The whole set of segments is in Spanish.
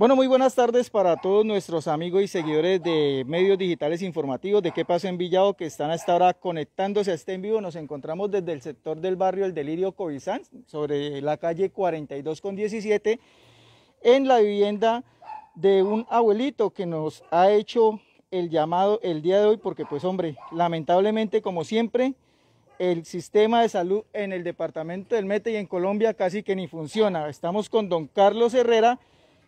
Bueno, muy buenas tardes para todos nuestros amigos y seguidores de medios digitales informativos de qué pasó en Villado que están hasta ahora conectándose a este en vivo. Nos encontramos desde el sector del barrio El Delirio Covizán, sobre la calle 42 con 17, en la vivienda de un abuelito que nos ha hecho el llamado el día de hoy porque pues hombre, lamentablemente como siempre el sistema de salud en el departamento del Mete y en Colombia casi que ni funciona. Estamos con don Carlos Herrera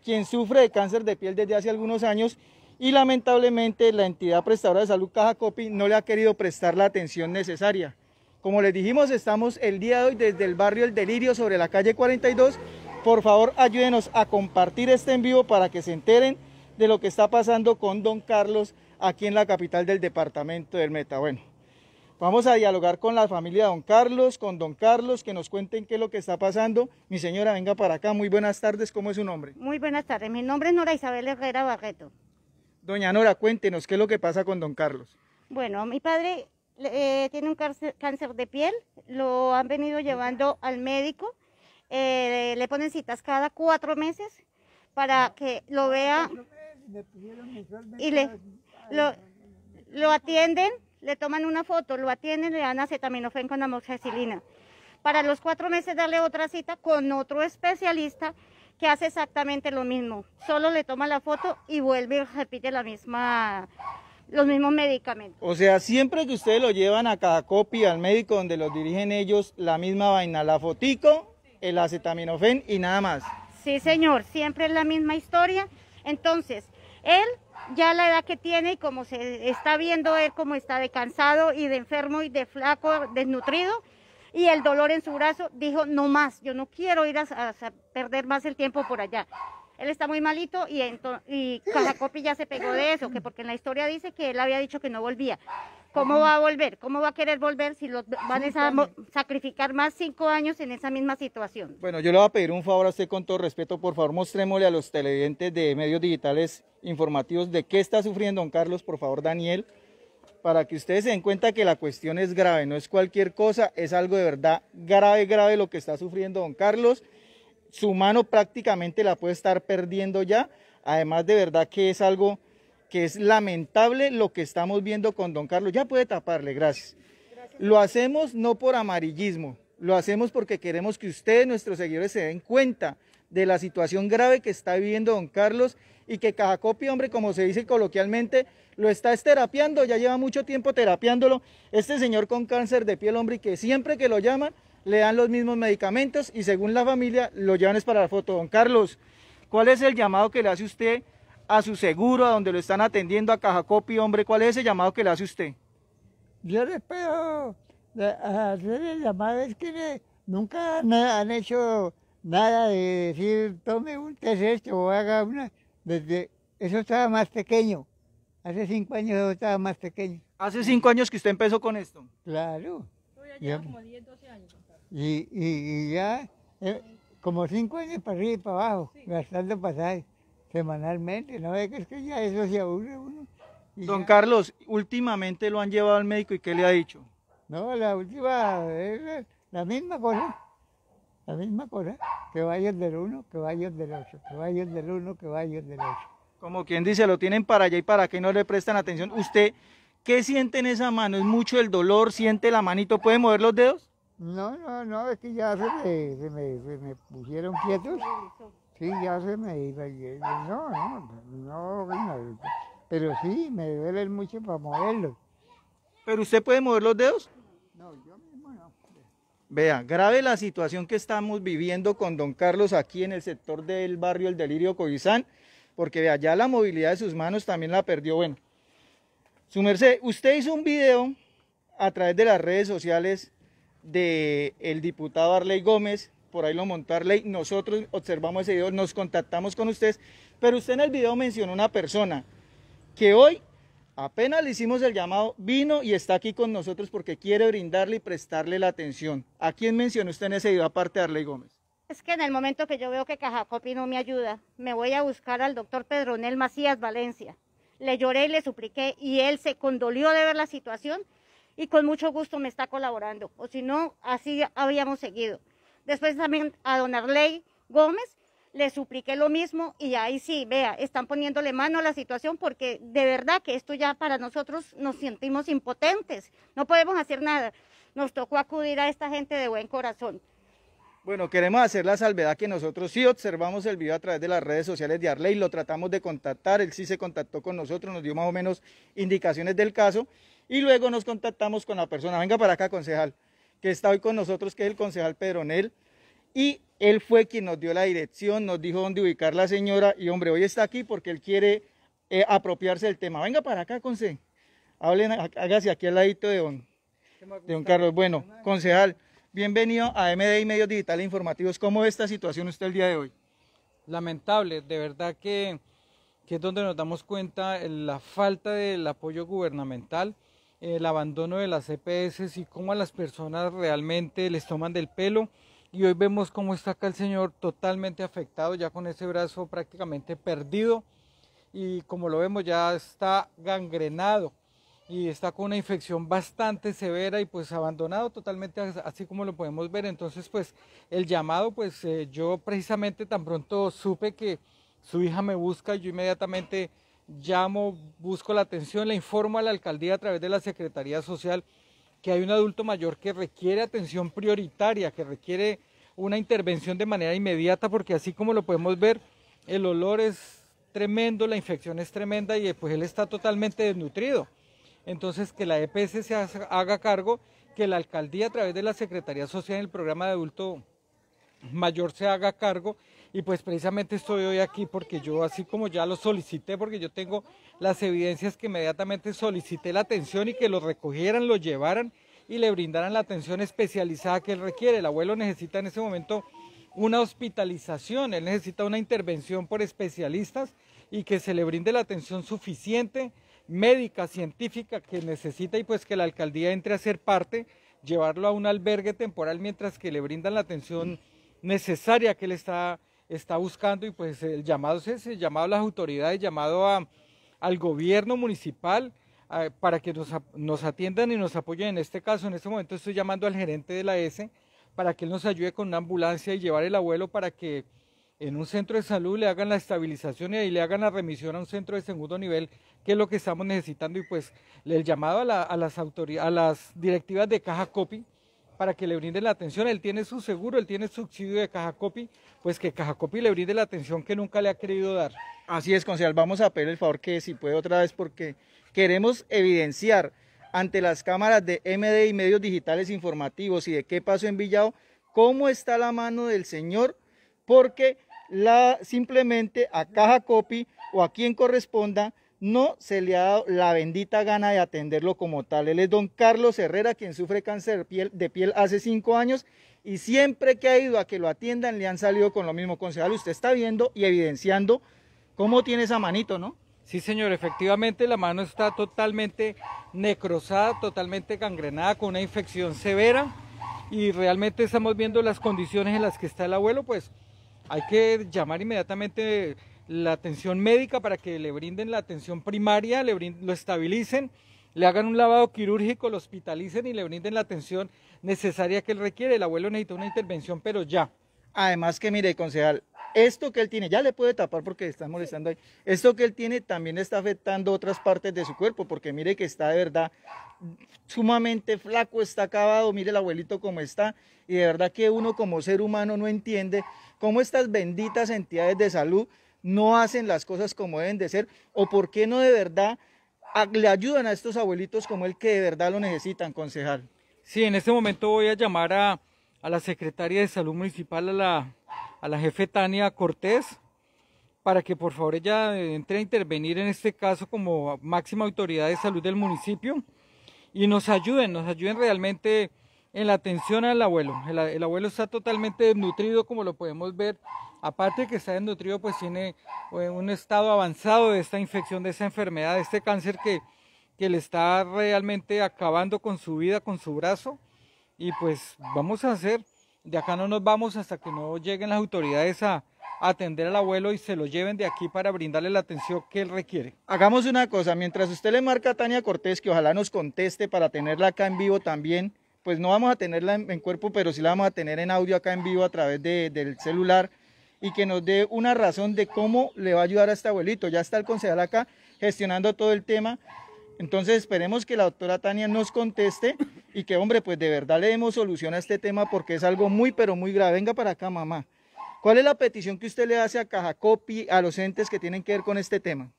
quien sufre de cáncer de piel desde hace algunos años y lamentablemente la entidad prestadora de salud Caja Copi no le ha querido prestar la atención necesaria. Como les dijimos, estamos el día de hoy desde el barrio El Delirio sobre la calle 42. Por favor, ayúdenos a compartir este en vivo para que se enteren de lo que está pasando con Don Carlos aquí en la capital del departamento del Meta. Bueno, Vamos a dialogar con la familia de don Carlos, con don Carlos, que nos cuenten qué es lo que está pasando. Mi señora, venga para acá. Muy buenas tardes, ¿cómo es su nombre? Muy buenas tardes, mi nombre es Nora Isabel Herrera Barreto. Doña Nora, cuéntenos qué es lo que pasa con don Carlos. Bueno, mi padre eh, tiene un cáncer de piel, lo han venido llevando al médico, eh, le ponen citas cada cuatro meses para que lo vea y le, lo atienden le toman una foto, lo atienden, le dan acetaminofén con amoxicilina. Para los cuatro meses darle otra cita con otro especialista que hace exactamente lo mismo. Solo le toma la foto y vuelve y repite la misma los mismos medicamentos. O sea, siempre que ustedes lo llevan a cada copia al médico donde los dirigen ellos, la misma vaina, la fotico, el acetaminofén y nada más. Sí, señor, siempre es la misma historia. Entonces, él ya la edad que tiene y como se está viendo él como está de cansado y de enfermo y de flaco, desnutrido, y el dolor en su brazo, dijo, no más, yo no quiero ir a, perder más el tiempo por allá. Él está muy malito y, y Cajacopi ya se pegó de eso, que porque en la historia dice que él había dicho que no volvía. ¿Cómo va a volver? ¿Cómo va a querer volver si van a sacrificar más cinco años en esa misma situación? Bueno, yo le voy a pedir un favor a usted con todo respeto. Por favor, mostrémosle a los televidentes de medios digitales informativos de qué está sufriendo don Carlos, por favor, Daniel, para que ustedes se den cuenta que la cuestión es grave, no es cualquier cosa, es algo de verdad grave, grave lo que está sufriendo don Carlos. Su mano prácticamente la puede estar perdiendo ya. Además, de verdad que es algo que es lamentable lo que estamos viendo con don Carlos. Ya puede taparle, gracias. Lo hacemos no por amarillismo, lo hacemos porque queremos que ustedes, nuestros seguidores, se den cuenta de la situación grave que está viviendo don Carlos y que Cajacopi, hombre, como se dice coloquialmente, lo está esterapeando, ya lleva mucho tiempo terapiándolo. Este señor con cáncer de piel, hombre, que siempre que lo llaman, le dan los mismos medicamentos y según la familia lo llevan es para la foto. Don Carlos, ¿cuál es el llamado que le hace usted a su seguro, a donde lo están atendiendo a Cajacopi, hombre, ¿cuál es ese llamado que le hace usted? Yo le puedo hacer el llamado, es que nunca han hecho nada de decir, tome un test este o haga una, desde, eso estaba más pequeño, hace cinco años estaba más pequeño. ¿Hace cinco años que usted empezó con esto? Claro. Ya, como 10, 12 años. Y, ya, eh, como cinco años para arriba y para abajo, gastando pasajes semanalmente, ¿no? Es que ya eso se aburre uno. Don Carlos, últimamente lo han llevado al médico y ¿qué le ha dicho? No, la última es la misma cosa, la misma cosa, que vayan del uno, que vayan del 8, que vayan del uno, que vayan del 8. Como quien dice, lo tienen para allá y para que no le prestan atención. ¿Usted qué siente en esa mano? ¿Es mucho el dolor? ¿Siente la manito? ¿Puede mover los dedos? No, no, no, es que ya se me, se me pusieron quietos. Sí, ya se me iba. No, no, no, no, Pero sí, me duele mucho para moverlo. ¿Pero usted puede mover los dedos? No, yo mismo no. Vea, grave la situación que estamos viviendo con don Carlos aquí en el sector del barrio El Delirio Cogizán, porque vea, ya la movilidad de sus manos también la perdió. Bueno, su merced, usted hizo un video a través de las redes sociales del diputado Arley Gómez, por ahí lo montarle. nosotros observamos ese video, nos contactamos con ustedes, pero usted en el video mencionó una persona que hoy apenas le hicimos el llamado, vino y está aquí con nosotros porque quiere brindarle y prestarle la atención. ¿A quién mencionó usted en ese video aparte de Arley Gómez? Es que en el momento que yo veo que Cajacopi no me ayuda, me voy a buscar al doctor Pedronel Macías Valencia. Le lloré y le supliqué y él se condolió de ver la situación y con mucho gusto me está colaborando. O si no, así habíamos seguido. Después también a don Arley Gómez le supliqué lo mismo y ahí sí, vea, están poniéndole mano a la situación porque de verdad que esto ya para nosotros nos sentimos impotentes, no podemos hacer nada. Nos tocó acudir a esta gente de buen corazón. Bueno, queremos hacer la salvedad que nosotros sí observamos el video a través de las redes sociales de Arley, lo tratamos de contactar, él sí se contactó con nosotros, nos dio más o menos indicaciones del caso y luego nos contactamos con la persona. Venga para acá, concejal que está hoy con nosotros, que es el concejal Pedronel, y él fue quien nos dio la dirección, nos dijo dónde ubicar la señora, y hombre, hoy está aquí porque él quiere eh, apropiarse del tema. Venga para acá, concejal, hablen, hágase aquí al ladito de don, de don Carlos. Bueno, concejal, bienvenido a MDI Medios Digitales Informativos. ¿Cómo ve esta situación usted el día de hoy? Lamentable, de verdad que, que es donde nos damos cuenta eh, la falta del apoyo gubernamental, el abandono de las EPS y cómo a las personas realmente les toman del pelo. Y hoy vemos cómo está acá el señor totalmente afectado, ya con ese brazo prácticamente perdido. Y como lo vemos ya está gangrenado y está con una infección bastante severa y pues abandonado totalmente así como lo podemos ver. Entonces pues el llamado pues eh, yo precisamente tan pronto supe que su hija me busca, yo inmediatamente llamo, busco la atención, le informo a la alcaldía a través de la Secretaría Social que hay un adulto mayor que requiere atención prioritaria, que requiere una intervención de manera inmediata, porque así como lo podemos ver, el olor es tremendo, la infección es tremenda y pues él está totalmente desnutrido. Entonces, que la EPS se haga cargo, que la alcaldía a través de la Secretaría Social en el programa de adulto mayor se haga cargo y pues precisamente estoy hoy aquí porque yo, así como ya lo solicité, porque yo tengo las evidencias que inmediatamente solicité la atención y que lo recogieran, lo llevaran y le brindaran la atención especializada que él requiere. El abuelo necesita en ese momento una hospitalización, él necesita una intervención por especialistas y que se le brinde la atención suficiente, médica, científica que necesita y pues que la alcaldía entre a ser parte, llevarlo a un albergue temporal mientras que le brindan la atención necesaria que él está está buscando y pues el llamado es ese, llamado a las autoridades, llamado a, al gobierno municipal para que nos, nos, atiendan y nos apoyen. En este caso, en este momento estoy llamando al gerente de la S para que él nos ayude con una ambulancia y llevar el abuelo para que en un centro de salud le hagan la estabilización y ahí le hagan la remisión a un centro de segundo nivel, que es lo que estamos necesitando. Y pues el llamado a, a las, autoridades, a las directivas de Caja Copi para que le brinden la atención. Él tiene su seguro, él tiene subsidio de Caja Copi, pues que Caja Copi le brinde la atención que nunca le ha querido dar. Así es, concejal, vamos a pedir el favor que si puede otra vez, porque queremos evidenciar ante las cámaras de MD y medios digitales informativos y de qué pasó en Villado, cómo está la mano del señor, porque simplemente a Caja Copi o a quien corresponda no se le ha dado la bendita gana de atenderlo como tal. Él es don Carlos Herrera, quien sufre cáncer de piel, hace cinco años y siempre que ha ido a que lo atiendan le han salido con lo mismo. Concejal, usted está viendo y evidenciando cómo tiene esa manito, ¿no? Sí, señor, efectivamente la mano está totalmente necrosada, totalmente gangrenada, con una infección severa y realmente estamos viendo las condiciones en las que está el abuelo, pues hay que llamar inmediatamente la atención médica para que le brinden la atención primaria, lo estabilicen, le hagan un lavado quirúrgico, lo hospitalicen y le brinden la atención necesaria que él requiere. El abuelo necesita una intervención, pero ya. Además que mire, concejal, esto que él tiene, ya le puede tapar porque está molestando ahí, esto que él tiene también está afectando otras partes de su cuerpo, porque mire que está de verdad sumamente flaco, está acabado, mire el abuelito cómo está, y de verdad que uno como ser humano no entiende cómo estas benditas entidades de salud no hacen las cosas como deben de ser o por qué no de verdad le ayudan a estos abuelitos como el que de verdad lo necesitan, concejal. Sí, en este momento voy a llamar a, la secretaria de salud municipal, a la, a la jefe Tania Cortés, para que por favor ella eh, entre a intervenir en este caso como máxima autoridad de salud del municipio y nos ayuden, nos ayuden realmente en la atención al abuelo. El, abuelo está totalmente desnutrido, como lo podemos ver. Aparte de que está desnutrido, pues tiene eh, un estado avanzado de esta infección, de esta enfermedad, de este cáncer que, que le está realmente acabando con su vida, con su brazo. Y pues vamos a hacer, de acá no nos vamos hasta que no lleguen las autoridades a, atender al abuelo y se lo lleven de aquí para brindarle la atención que él requiere. Hagamos una cosa, mientras usted le marca a Tania Cortés, que ojalá nos conteste para tenerla acá en vivo también, pues no vamos a tenerla en, cuerpo, pero sí la vamos a tener en audio acá en vivo a través del celular y que nos dé una razón de cómo le va a ayudar a este abuelito. Ya está el concejal acá gestionando todo el tema. Entonces esperemos que la doctora Tania nos conteste y que, hombre, pues de verdad le demos solución a este tema porque es algo muy, pero muy grave. Venga para acá, mamá. ¿Cuál es la petición que usted le hace a Cajacopi, a los entes que tienen que ver con este tema?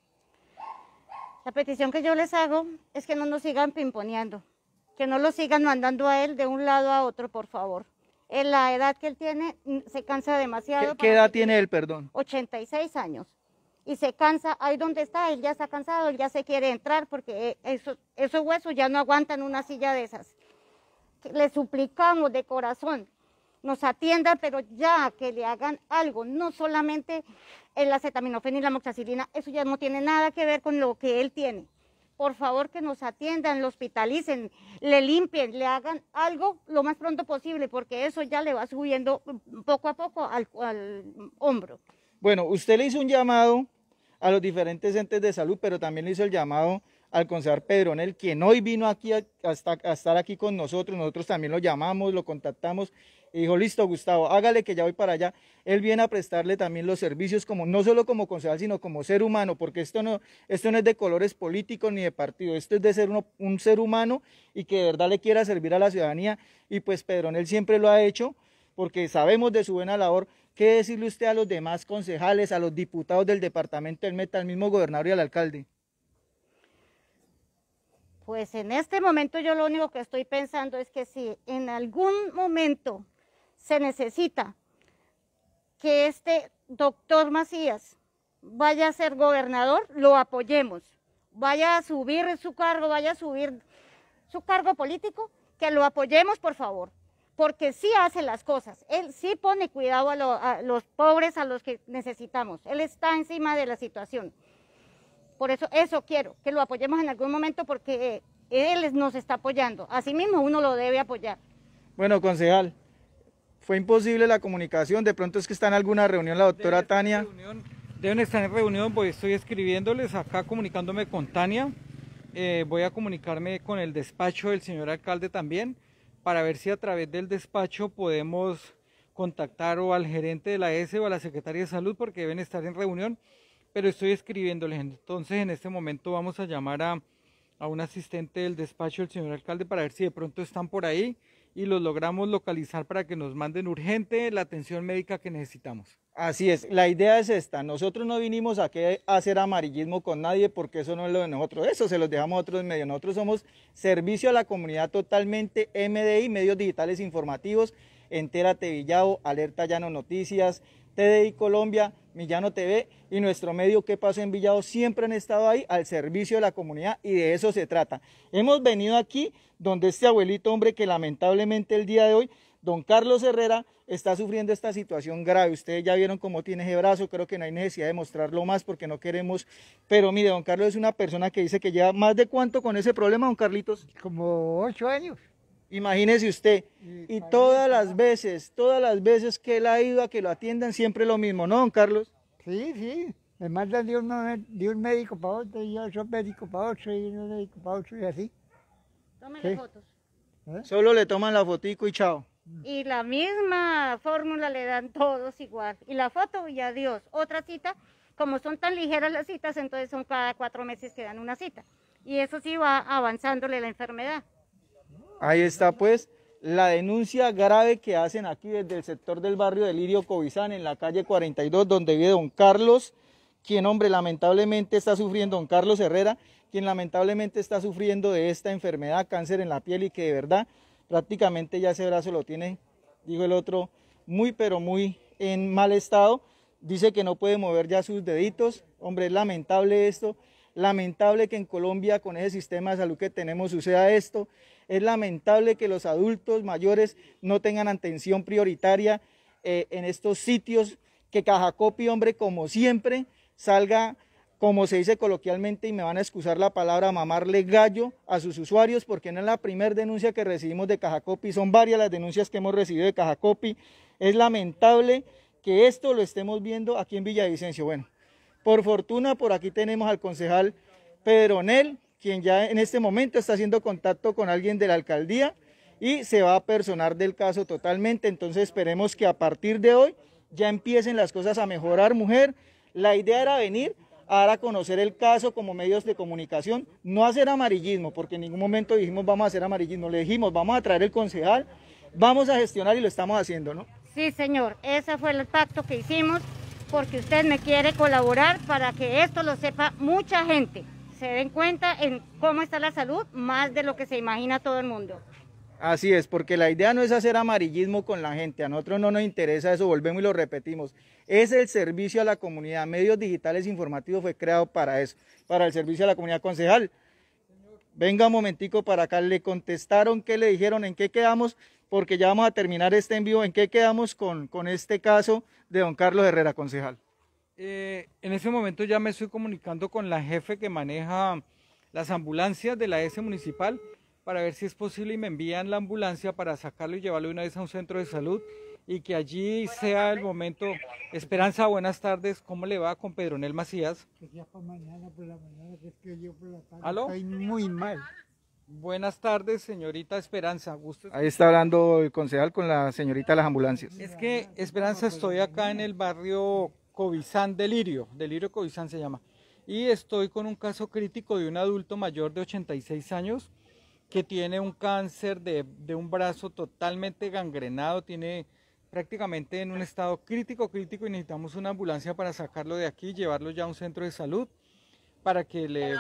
La petición que yo les hago es que no nos sigan pimponeando que no lo sigan mandando a él de un lado a otro, por favor. En la edad que él tiene, se cansa demasiado. ¿Qué, edad tiene él, perdón? 86 años. Y se cansa, ahí donde está, él ya está cansado, ya se quiere entrar porque eh, eso, esos huesos ya no aguantan una silla de esas. Le suplicamos de corazón, nos atienda, pero ya que le hagan algo, no solamente el acetaminofén y la moxacilina, eso ya no tiene nada que ver con lo que él tiene por favor que nos atiendan, lo hospitalicen, le limpien, le hagan algo lo más pronto posible, porque eso ya le va subiendo poco a poco al, hombro. Bueno, usted le hizo un llamado a los diferentes entes de salud, pero también le hizo el llamado al concejal Pedronel, quien hoy vino aquí a, estar aquí con nosotros. Nosotros también lo llamamos, lo contactamos y dijo, listo, Gustavo, hágale que ya voy para allá. Él viene a prestarle también los servicios, como, no solo como concejal, sino como ser humano, porque esto no, esto no es de colores políticos ni de partido, esto es de ser un ser humano y que de verdad le quiera servir a la ciudadanía. Y pues él siempre lo ha hecho, porque sabemos de su buena labor. ¿Qué decirle usted a los demás concejales, a los diputados del departamento del Meta, al mismo gobernador y al alcalde? Pues en este momento yo lo único que estoy pensando es que si en algún momento se necesita que este doctor Macías vaya a ser gobernador, lo apoyemos. Vaya a subir su cargo, vaya a subir su cargo político, que lo apoyemos, por favor. Porque sí hace las cosas. Él sí pone cuidado a, los pobres, a los que necesitamos. Él está encima de la situación. Por eso, eso quiero, que lo apoyemos en algún momento porque eh, él nos está apoyando. Asimismo, uno lo debe apoyar. Bueno, concejal, fue imposible la comunicación. De pronto es que está en alguna reunión la doctora Tania. deben estar en reunión, porque estoy escribiéndoles acá, comunicándome con Tania. Eh, voy a comunicarme con el despacho del señor alcalde también, para ver si a través del despacho podemos contactar o al gerente de la S o a la secretaria de salud, porque deben estar en reunión, pero estoy escribiéndoles. Entonces, en este momento vamos a llamar a, a un asistente del despacho del señor alcalde para ver si de pronto están por ahí y los logramos localizar para que nos manden urgente la atención médica que necesitamos. Así es, la idea es esta, nosotros no vinimos aquí a hacer amarillismo con nadie porque eso no es lo de nosotros, eso se los dejamos a otros medios, nosotros somos servicio a la comunidad totalmente MDI, medios digitales informativos, Entérate villado Alerta Llano Noticias, TDI Colombia, Millano TV y nuestro medio que pasó en Villado siempre han estado ahí al servicio de la comunidad y de eso se trata. Hemos venido aquí donde este abuelito hombre que lamentablemente el día de hoy, don Carlos Herrera, está sufriendo esta situación grave. Ustedes ya vieron cómo tiene ese brazo, creo que no hay necesidad de mostrarlo más porque no queremos. Pero mire, don Carlos es una persona que dice que lleva más de cuánto con ese problema, don Carlitos. Como ocho años. Imagínese usted. Y todas las veces, todas las veces que él ha ido a que lo atiendan, siempre lo mismo, ¿no, don Carlos? Sí, sí. Me mandan de un, médico para otro, y yo médico para otro, y médico para otro, y así. Tómenle fotos. ¿Eh? Solo le toman la fotico y chao. Mm. Y la misma fórmula le dan todos igual. Y la foto y adiós. Otra cita, como son tan ligeras las citas, entonces son cada cuatro meses que dan una cita. Y eso sí va avanzándole la enfermedad. Ahí está pues la denuncia grave que hacen aquí desde el sector del barrio de Lirio Cobizán en la calle 42 donde vive don Carlos, quien hombre lamentablemente está sufriendo, don Carlos Herrera, quien lamentablemente está sufriendo de esta enfermedad, cáncer en la piel y que de verdad prácticamente ya ese brazo lo tiene, dijo el otro, muy pero muy en mal estado, dice que no puede mover ya sus deditos, hombre es lamentable esto, lamentable que en Colombia con ese sistema de salud que tenemos suceda esto, es lamentable que los adultos mayores no tengan atención prioritaria eh, en estos sitios, que Cajacopi, hombre, como siempre, salga, como se dice coloquialmente, y me van a excusar la palabra, mamarle gallo a sus usuarios, porque no es la primera denuncia que recibimos de Cajacopi, son varias las denuncias que hemos recibido de Cajacopi. Es lamentable que esto lo estemos viendo aquí en Villavicencio. Bueno, por fortuna, por aquí tenemos al concejal Pedronel, quien ya en este momento está haciendo contacto con alguien de la alcaldía y se va a personar del caso totalmente. Entonces esperemos que a partir de hoy ya empiecen las cosas a mejorar, mujer. La idea era venir a a conocer el caso como medios de comunicación, no hacer amarillismo, porque en ningún momento dijimos vamos a hacer amarillismo, le dijimos vamos a traer el concejal, vamos a gestionar y lo estamos haciendo, ¿no? Sí, señor, ese fue el pacto que hicimos, porque usted me quiere colaborar para que esto lo sepa mucha gente se den cuenta en cómo está la salud más de lo que se imagina todo el mundo. Así es, porque la idea no es hacer amarillismo con la gente, a nosotros no nos interesa eso, volvemos y lo repetimos. Es el servicio a la comunidad, Medios Digitales Informativos fue creado para eso, para el servicio a la comunidad concejal. Venga un momentico para acá, le contestaron, qué le dijeron, en qué quedamos, porque ya vamos a terminar este envío, en qué quedamos con, con este caso de don Carlos Herrera, concejal. Eh, en ese momento ya me estoy comunicando con la jefe que maneja las ambulancias de la S municipal para ver si es posible y me envían la ambulancia para sacarlo y llevarlo una vez a un centro de salud y que allí sea el momento. Esperanza, buenas tardes. ¿Cómo le va con Pedronel Macías? muy mal. Buenas tardes, señorita Esperanza. Gusto. Ahí está hablando el concejal con la señorita de las ambulancias. Es que, Esperanza, estoy acá en el barrio Covizán Delirio, Delirio Covizán se llama. Y estoy con un caso crítico de un adulto mayor de 86 años que tiene un cáncer de, un brazo totalmente gangrenado, tiene prácticamente en un estado crítico, crítico y necesitamos una ambulancia para sacarlo de aquí, llevarlo ya a un centro de salud para que le...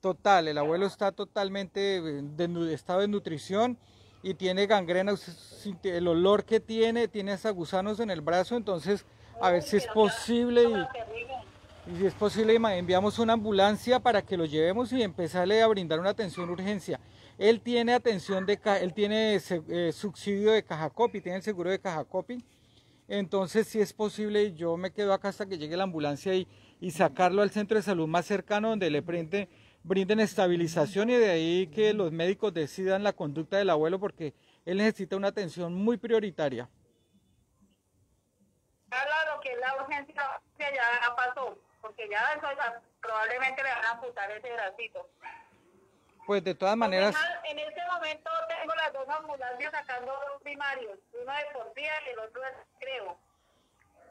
Total, el abuelo está totalmente eh, de estado de nutrición y tiene gangrena, el olor que tiene, tiene hasta gusanos en el brazo, entonces a ver si es posible y, si es posible enviamos una ambulancia para que lo llevemos y empezarle a brindar una atención urgencia. Él tiene atención de él tiene eh, subsidio de Cajacopi, tiene el seguro de Cajacopi. Entonces, si es posible, yo me quedo acá hasta que llegue la ambulancia y, y sacarlo al centro de salud más cercano donde le brinden estabilización y de ahí que los médicos decidan la conducta del abuelo porque él necesita una atención muy prioritaria que la urgencia ya pasó, porque ya probablemente le van a apuntar ese bracito. Pues de todas maneras... En este momento tengo las dos ambulancias sacando dos primarios, uno de por día y el otro de creo.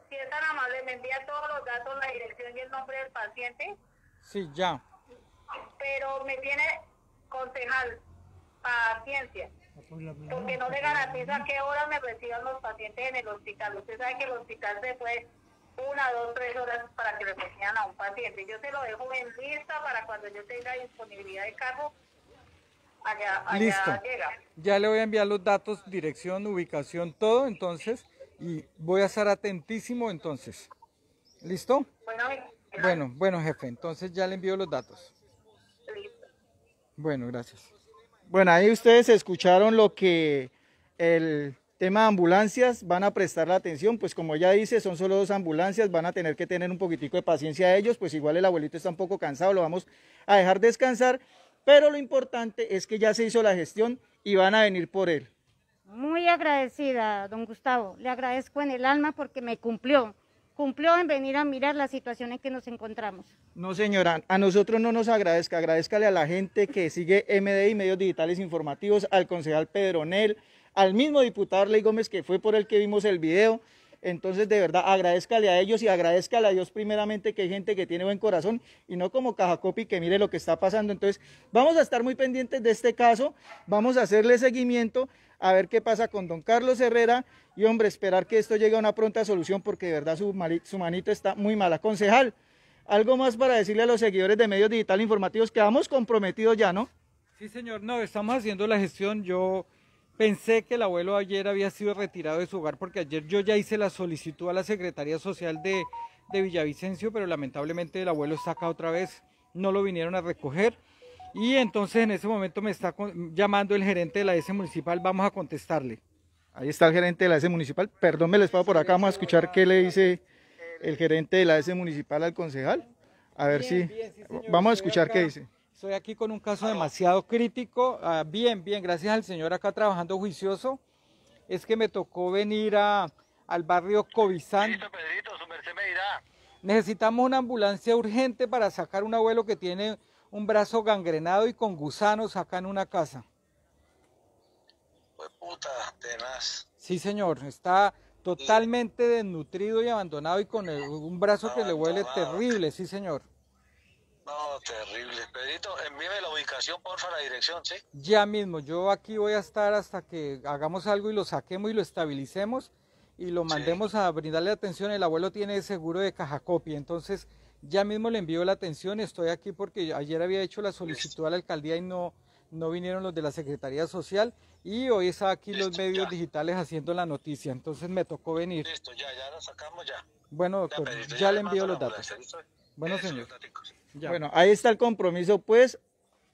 Si es tan amable, me envía todos los datos, la dirección y el nombre del paciente. Sí, ya. Pero me tiene concejal, paciencia porque pues, no le pues, garantiza qué hora me reciban los pacientes en el hospital. Usted sabe que el hospital se fue una, dos, tres horas para que reciban a un paciente. Yo se lo dejo en lista para cuando yo tenga disponibilidad de cargo Allá, Listo. Ya le voy a enviar los datos, dirección, ubicación, todo entonces. Y voy a estar atentísimo entonces. ¿Listo? Bueno, bueno, bueno, jefe. Entonces ya le envío los datos. Listo. Bueno, gracias. Bueno, ahí ustedes escucharon lo que el tema de ambulancias van a prestar la atención, pues como ya dice, son solo dos ambulancias, van a tener que tener un poquitico de paciencia a ellos, pues igual el abuelito está un poco cansado, lo vamos a dejar descansar, pero lo importante es que ya se hizo la gestión y van a venir por él. Muy agradecida, don Gustavo, le agradezco en el alma porque me cumplió, cumplió en venir a mirar la situación en que nos encontramos. No, señora, a nosotros no nos agradezca, agradezcale a la gente que sigue MDI, Medios Digitales Informativos, al concejal Pedro Pedronel, al mismo diputado Arley Gómez, que fue por el que vimos el video, entonces, de verdad, agradezcale a ellos y agradezcale a Dios primeramente que hay gente que tiene buen corazón y no como Cajacopi que mire lo que está pasando. Entonces, vamos a estar muy pendientes de este caso, vamos a hacerle seguimiento a ver qué pasa con don Carlos Herrera y, hombre, esperar que esto llegue a una pronta solución porque de verdad su, manito está muy mala. Concejal, algo más para decirle a los seguidores de medios digitales informativos, quedamos comprometidos ya, ¿no? Sí, señor, no, estamos haciendo la gestión, yo... Pensé que el abuelo ayer había sido retirado de su hogar porque ayer yo ya hice la solicitud a la Secretaría Social de, de Villavicencio, pero lamentablemente el abuelo está acá otra vez, no lo vinieron a recoger. Y entonces en ese momento me está llamando el gerente de la S municipal, vamos a contestarle. Ahí está el gerente de la S municipal, perdón, me les pago por acá, vamos a escuchar qué le dice el gerente de la S municipal al concejal. A ver si, vamos a escuchar qué dice. Estoy aquí con un caso demasiado crítico. Ah, bien, bien, gracias al señor acá trabajando juicioso. Es que me tocó venir a, al barrio Covizán. Necesitamos una ambulancia urgente para sacar un abuelo que tiene un brazo gangrenado y con gusanos acá en una casa. Pues puta, Sí, señor, está totalmente desnutrido y abandonado y con un brazo que le huele terrible, sí, señor. No, terrible. Pedrito, envíeme la ubicación, porfa, la dirección, ¿sí? Ya mismo, yo aquí voy a estar hasta que hagamos algo y lo saquemos y lo estabilicemos y lo mandemos a brindarle atención. El abuelo tiene seguro de caja entonces ya mismo le envío la atención. Estoy aquí porque ayer había hecho la solicitud a la alcaldía y no, no vinieron los de la Secretaría Social y hoy está aquí los medios digitales haciendo la noticia, entonces me tocó venir. Listo, ya, ya lo sacamos ya. Bueno, doctor, ya, ya le envío los datos. Bueno, señor. Bueno, ahí está el compromiso, pues,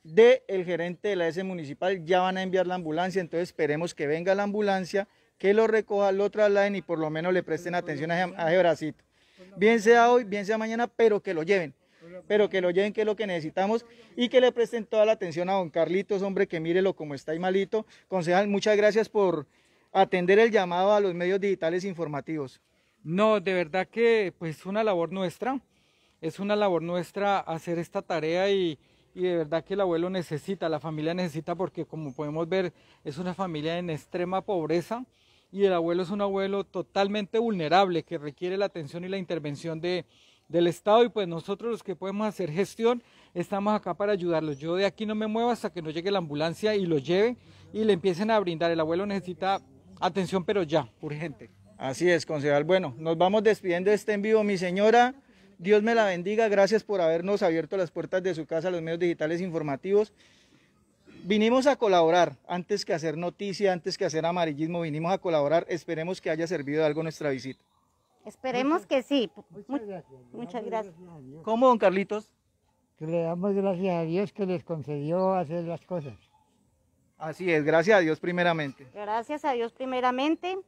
del el gerente de la S municipal. Ya van a enviar la ambulancia, entonces esperemos que venga la ambulancia, que lo recoja, lo trasladen y por lo menos le presten atención a, a Bien sea hoy, bien sea mañana, pero que lo lleven pero que lo lleven, que es lo que necesitamos, y que le presten toda la atención a don Carlitos, hombre, que mírelo como está y malito. Concejal, muchas gracias por atender el llamado a los medios digitales informativos. No, de verdad que pues una labor nuestra es una labor nuestra hacer esta tarea y, de verdad que el abuelo necesita, la familia necesita porque como podemos ver es una familia en extrema pobreza y el abuelo es un abuelo totalmente vulnerable que requiere la atención y la intervención de, del Estado y pues nosotros los que podemos hacer gestión estamos acá para ayudarlos. Yo de aquí no me muevo hasta que no llegue la ambulancia y lo lleven y le empiecen a brindar. El abuelo necesita atención pero ya, urgente. Así es, concejal. Bueno, nos vamos despidiendo de este en vivo, mi señora. Dios me la bendiga. Gracias por habernos abierto las puertas de su casa a los medios digitales informativos. Vinimos a colaborar, antes que hacer noticia, antes que hacer amarillismo, vinimos a colaborar. Esperemos que haya servido algo nuestra visita. Esperemos que sí. Muchas gracias. Muchas ¿Cómo, don Carlitos? Que le damos gracias a Dios que les concedió hacer las cosas. Así es, gracias a Dios primeramente. Gracias a Dios primeramente.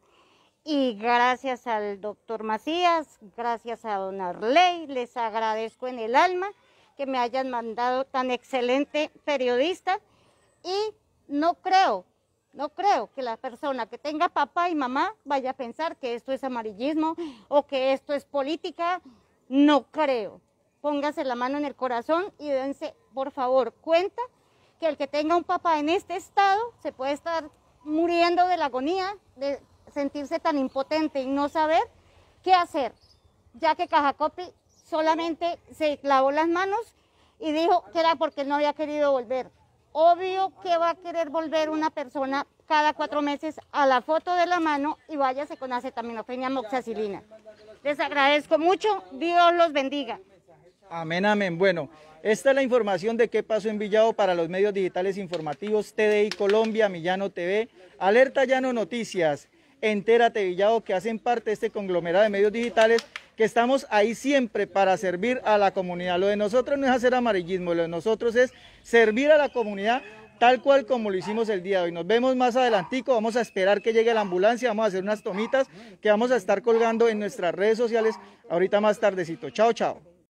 Y gracias al doctor Macías, gracias a don Ley, les agradezco en el alma que me hayan mandado tan excelente periodista. Y no creo, no creo que la persona que tenga papá y mamá vaya a pensar que esto es amarillismo o que esto es política. No creo. Póngase la mano en el corazón y dense, por favor, cuenta que el que tenga un papá en este estado se puede estar muriendo de la agonía de sentirse tan impotente y no saber qué hacer, ya que Cajacopi solamente se clavó las manos y dijo que era porque no había querido volver. Obvio que va a querer volver una persona cada cuatro meses a la foto de la mano y váyase con acetaminofenia moxacilina. Les agradezco mucho, Dios los bendiga. Amén, amén. Bueno, esta es la información de qué pasó en Villado para los medios digitales informativos TDI Colombia, Millano TV, Alerta Llano Noticias. Entérate Villado, que hacen parte de este conglomerado de medios digitales, que estamos ahí siempre para servir a la comunidad. Lo de nosotros no es hacer amarillismo, lo de nosotros es servir a la comunidad tal cual como lo hicimos el día de hoy. Nos vemos más adelantico, vamos a esperar que llegue la ambulancia, vamos a hacer unas tomitas que vamos a estar colgando en nuestras redes sociales ahorita más tardecito. Chao, chao.